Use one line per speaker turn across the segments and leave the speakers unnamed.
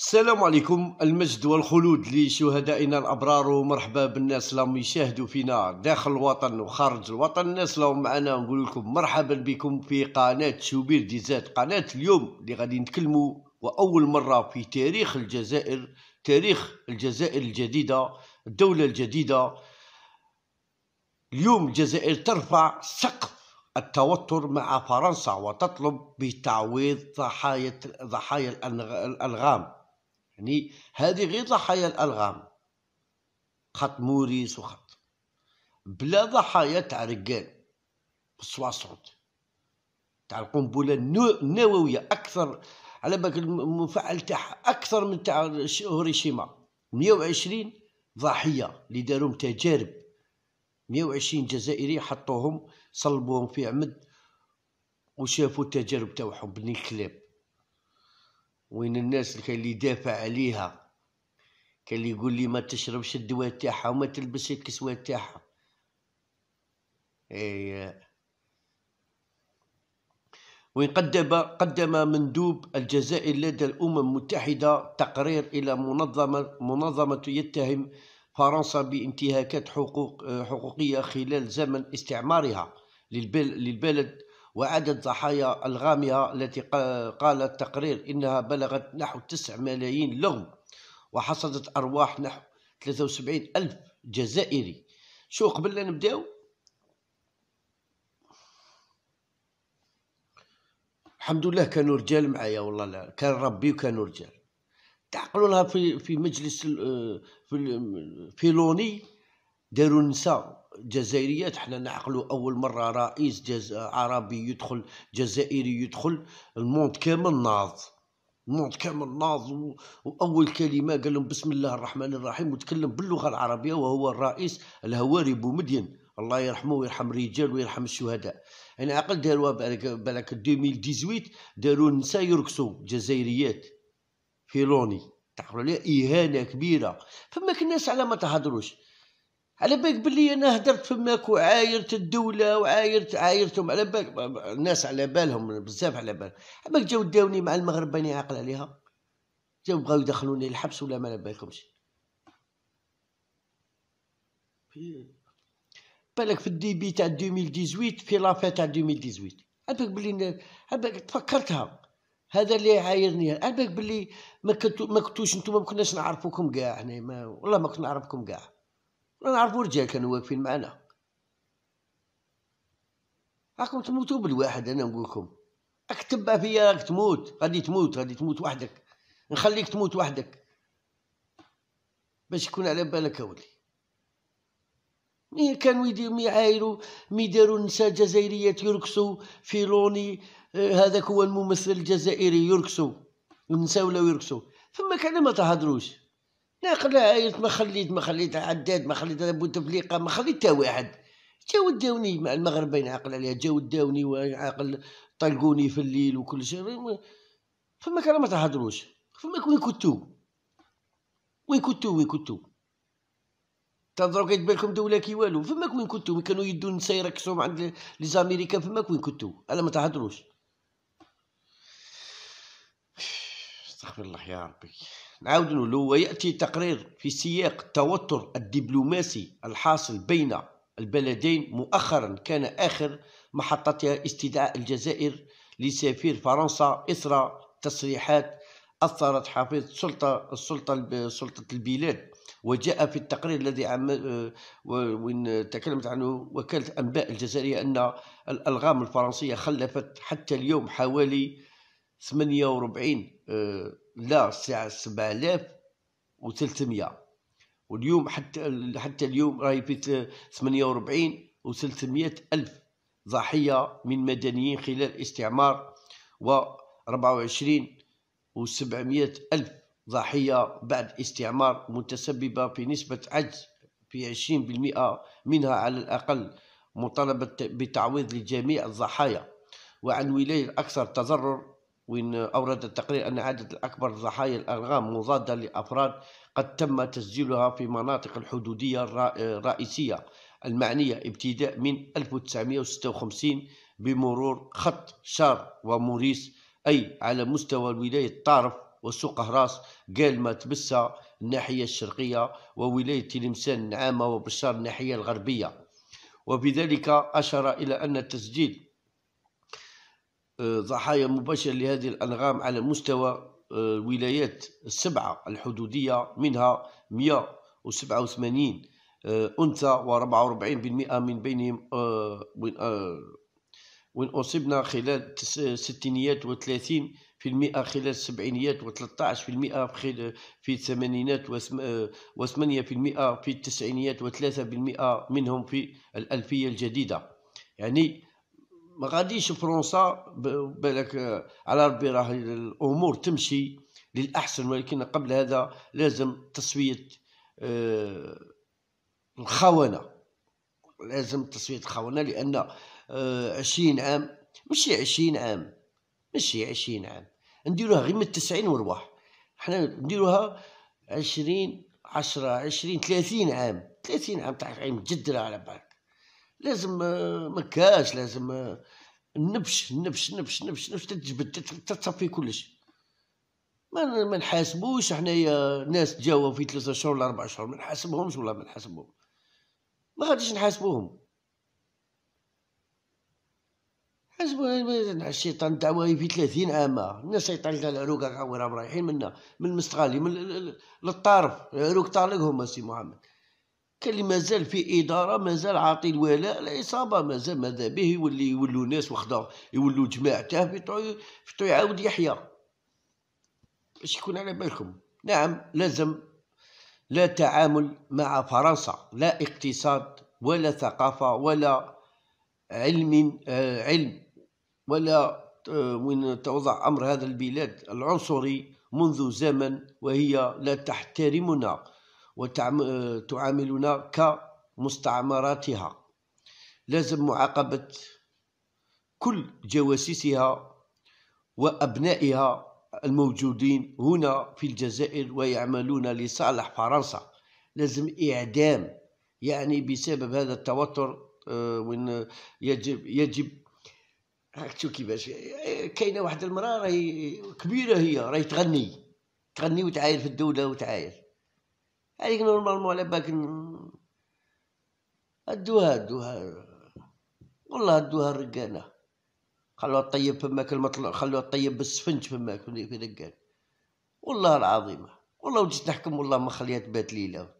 السلام عليكم المجد والخلود لشهدائنا الابرار ومرحبا بالناس اللي يشاهدوا فينا داخل الوطن وخارج الوطن الناس اللي معنا نقول لكم مرحبا بكم في قناه شوبير ديزات قناه اليوم اللي غادي نتكلموا واول مره في تاريخ الجزائر تاريخ الجزائر الجديده الدوله الجديده اليوم الجزائر ترفع سقف التوتر مع فرنسا وتطلب بتعويض ضحايا ضحايا الألغام يعني هذه غير ضحايا الالغام خط موريس وخط بلا ضحايا تاع رجال السواسون تاع القنبله النوويه اكثر على بالك المفعل تاعها اكثر من تاع هيروشيما 120 ضحيه اللي داروهم تجارب 120 جزائري حطوهم صلبوهم في عمد وشافوا التجارب تاعهم بالنكلاب وين الناس اللي كان اللي يدافع عليها كان اللي يقول لي ما تشربش الدواء تاعها وما تلبسش الكسوة تاعها اي وين قدم قدم مندوب الجزائر لدى الامم المتحده تقرير الى منظمه منظمه يتهم فرنسا بانتهاكات حقوق حقوقيه خلال زمن استعمارها للبلد وعدد ضحايا الغامية التي قال التقرير إنها بلغت نحو 9 ملايين لغم وحصدت أرواح نحو 73 ألف جزائري شو قبل لا نبداو الحمد لله كانوا رجال معايا والله لا كان ربي وكانوا رجال تعقلوا لها في في مجلس في فيلوني داروا نساو جزائريات حنا نعقلوا اول مره رئيس جز... عربي يدخل جزائري يدخل الموند كامل ناض الموند كامل ناض و... واول كلمه قال لهم بسم الله الرحمن الرحيم وتكلم باللغه العربيه وهو الرئيس الهواري بومدين الله يرحمه ويرحم الرجال ويرحم الشهداء انا يعني عقل داروها بالك بالك 2018 داروا النساء يرقصوا جزائريات في روني تعقلوا عليها اهانه كبيره فما كناش على ما تهضروش على بالك بلي انا هدرت فماك وعايرت الدوله وعايرت عايرتهم على بالك الناس على بالهم بزاف على بالهم على بالك جاو داوني مع المغرب راني عاقل عليها جاو بغاو يدخلوني الحبس ولا ما على بالكمش بالك في الديبي تاع 2018 في لافا تاع 2018 على بالك بلي على بالك تفكرتها هذا اللي عايرني على بالك بلي ما كنتوش نتوما ما كناش نعرفوكم كاع يعني ما والله ما كنا نعرفكم كاع كنا نعرفو رجال كانوا واقفين معنا راكم تموتوا بالواحد انا نقول لكم اكتب تبع فيا راك تموت غادي تموت غادي تموت وحدك نخليك تموت وحدك باش يكون على بالك اولي مي كانوا يديروا مي يعايروا مي يديروا النساء الجزائريات في لوني آه، هذاك هو الممثل الجزائري يركسوا النساء ولاو يركسوا ثم كان ما تهضروش لا عيط ما خليت ما خليت عداد ما خليت بوتفليقه ما خليت تا واحد جاو داوني مع المغربين عاقل عليها جاو داوني وعاقل طلقوني في الليل وكل شيء فما كان ما تهضروش فما وين كنتو وين كنتو وين كنتو تهضروا تبان لكم دوله كي والو فما وين كنتو كانوا يدون نسا عند لي زاميريكان فما وين كنتو انا ما تهضروش استغفر الله يا ربي نعاود نقولوا وياتي تقرير في سياق التوتر الدبلوماسي الحاصل بين البلدين مؤخرا كان اخر محطتها استدعاء الجزائر لسفير فرنسا اثر تصريحات اثرت حفيظ السلطه السلطه سلطه البلاد وجاء في التقرير الذي وين تكلمت عنه وكاله انباء الجزائريه ان الالغام الفرنسيه خلفت حتى اليوم حوالي ثمانية وربعين آه، لا الساعة سبعة آلاف وثلاثمية واليوم حتى حتى اليوم راهي في ثمانية وربعين وثلاثمية ألف ضحية من مدنيين خلال استعمار و 24 و700 ألف ضحية بعد استعمار متسببة في نسبة عجز في عشرين بالمئة منها على الأقل مطالبة بتعويض لجميع الضحايا وعن ولاية الأكثر تضرر وين أورد التقرير أن عدد الأكبر ضحايا الألغام مضادة لأفراد قد تم تسجيلها في مناطق الحدودية الرئيسية المعنية ابتداء من 1956 بمرور خط شار وموريس أي على مستوى ولاية طارف وسوق هراس قالمة تبسا الناحية الشرقية وولاية تلمسان نعامه وبشار الناحية الغربية وبذلك أشار إلى أن التسجيل ضحايا مباشرة لهذه الأنغام على مستوى آه، الولايات السبعة الحدودية منها 187 آه، أنثى و44% من بينهم آه، وإن أصبنا خلال الستينيات وثلاثين في المئة خلال السبعينيات وثلاثة في المئة في الثمانينات وثمانية في المئة في التسعينيات وثلاثة بالمئة منهم في الألفية الجديدة يعني ما غاديش فرنسا بالك آه، على ربي راه الامور تمشي للاحسن ولكن قبل هذا لازم تصويت آه، الخونه لازم تصويت الخونه لان آه، عشرين عام ماشي عشرين عام ماشي عشرين عام نديروها غير من التسعين ورواح حنا نديروها عشرين عشرة عشرين ثلاثين عام ثلاثين عام تاع عام جدرة على بالك لازم آه، مكاش لازم النبش آه، النبش النبش النبش النبش تتجبد تتصفي كلش ما ما نحاسبوش حنايا ناس جاوا في ثلاثة شهور ولا أربعة شهور ما نحاسبهمش والله ما نحاسبهم ما غاديش نحاسبوهم حسبوا الشيطان دعوه في ثلاثين عام الناس تاع العروق راهم رايحين منا من المستغالي من للطرف العروق طالقهم سي محمد كان اللي مازال في اداره مازال عاطي الولاء العصابه مازال ماذا به يولي يولوا ناس وخدا يولوا جماعته فتو يعاود يحيى باش يكون على بالكم نعم لازم لا تعامل مع فرنسا لا اقتصاد ولا ثقافه ولا علم آه، علم ولا من وين توضع امر هذا البلاد العنصري منذ زمن وهي لا تحترمنا وتعاملنا آه، كمستعمراتها لازم معاقبة كل جواسيسها وأبنائها الموجودين هنا في الجزائر ويعملون لصالح فرنسا لازم إعدام يعني بسبب هذا التوتر آه، وين يجب يجب شو كيفاش كاينه واحد المراه راهي كبيره هي راهي تغني تغني وتعاير في الدوله وتعاير هذيك نورمالمون على بالك هدوها هدوها والله هدوها الرقانه خلوها طيب فماك المطل خلوها طيب بالسفنج فماك في رقان والله العظيم والله وجيت نحكم والله ما خليها تبات ليله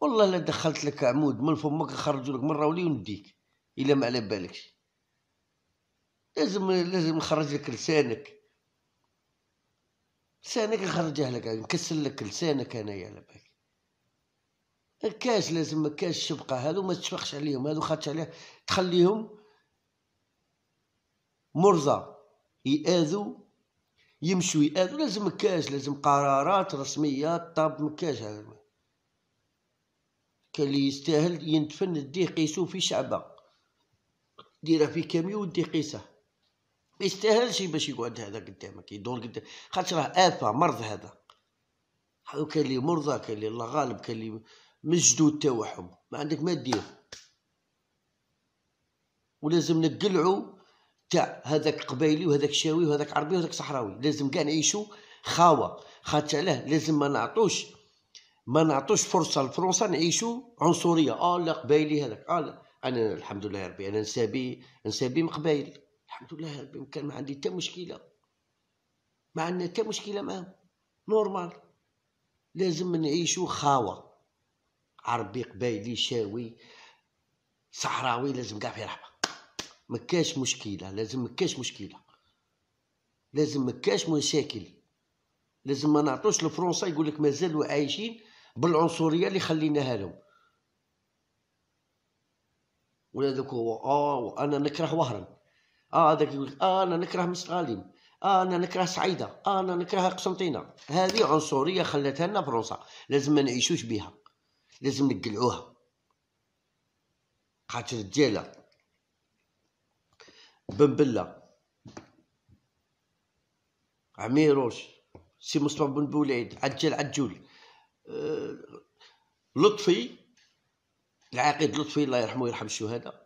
والله لا دخلت لك عمود من فمك خرجوا لك مره ولي ونديك الا ما على بالكش لازم لازم نخرج لك لسانك لسانك يخرجه لك نكسر لك لسانك انايا على بالك الكاش لازم كاش شبقة هادو ما تشفقش عليهم هادو خاطش عليه تخليهم مرضى يأذوا يمشوا يأذوا لازم كاش لازم قرارات رسمية طاب مكاش هذا كان اللي يستاهل يندفن ديه قيسو في شعبه ديره في كاميو ودي قيسه ما يستاهلش باش يقعد هذا قدامك يدور قدامك خاطر راه آفة مرض هذا كاين اللي مرضى كاين اللي الله غالب كاين اللي مجدود توحم ما عندك ما دير ولازم نقلعو تاع هذاك قبايلي وهذاك شاوي وهذاك عربي وهذاك صحراوي لازم كاع نعيشو خاوه خاطر علاه لازم ما نعطوش ما نعطوش فرصه لفرنسا نعيشوا عنصريه اه لا قبايلي هذاك اه لا انا الحمد لله يا ربي انا نسابي نسابي من قبايل الحمد لله كان ما عندي حتى مشكله ما عندنا حتى مشكله معاهم نورمال لازم نعيشو خاوه عربي قبايلي شاوي صحراوي لازم كاع في رحمه ما كاش مشكله لازم ما كاش مشكله لازم ما كاش مشاكل لازم ما نعطوش الفرنسا يقول لك مازالوا عايشين بالعنصريه اللي خليناها لهم ولا دوك هو اه وانا نكره وهران اه هذاك يقول اه انا نكره مستغالين آه انا نكره سعيده آه انا نكره قسنطينه هذه عنصريه خلتها لنا فرنسا لازم ما نعيشوش بها لازم نقلعوها خاطر بن بلا عميروش سي مصطفى بن بوليد عجل عجول آه لطفي العقيد لطفي الله يرحمه ويرحم الشهداء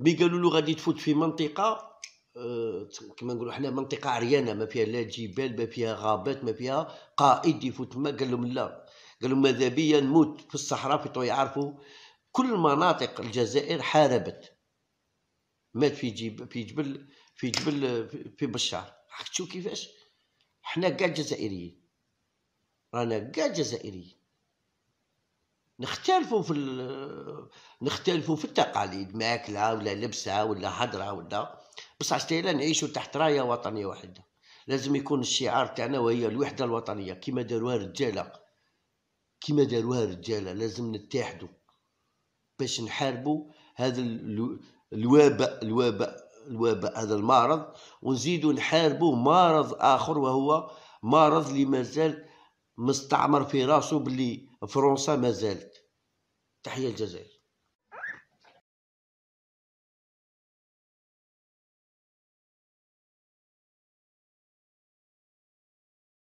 مي قالوا له غادي تفوت في منطقه أه كما نقولوا حنا منطقه عريانه ما فيها لا جبال ما فيها غابات ما فيها قائد يفوت ما قال لهم لا قال لهم ماذا بيا نموت في الصحراء في طوي يعرفوا كل مناطق الجزائر حاربت مات في جيب في جبل في جبل في بشار شوف كيفاش حنا كاع جزائريين رانا كاع جزائريين نختلفوا في نختلفوا في التقاليد ماكله ولا لبسه ولا هدره ولا بصح ستيلا نعيشوا تحت رايه وطنيه واحده لازم يكون الشعار تاعنا وهي الوحده الوطنيه كما داروها الرجاله كما داروها الرجاله لازم نتحدوا باش نحاربوا هذا الوباء الوباء الوباء هذا المرض ونزيدوا نحاربوا مرض اخر وهو مرض اللي مازال مستعمر في راسو بلي فرنسا مازالت تحية الجزائر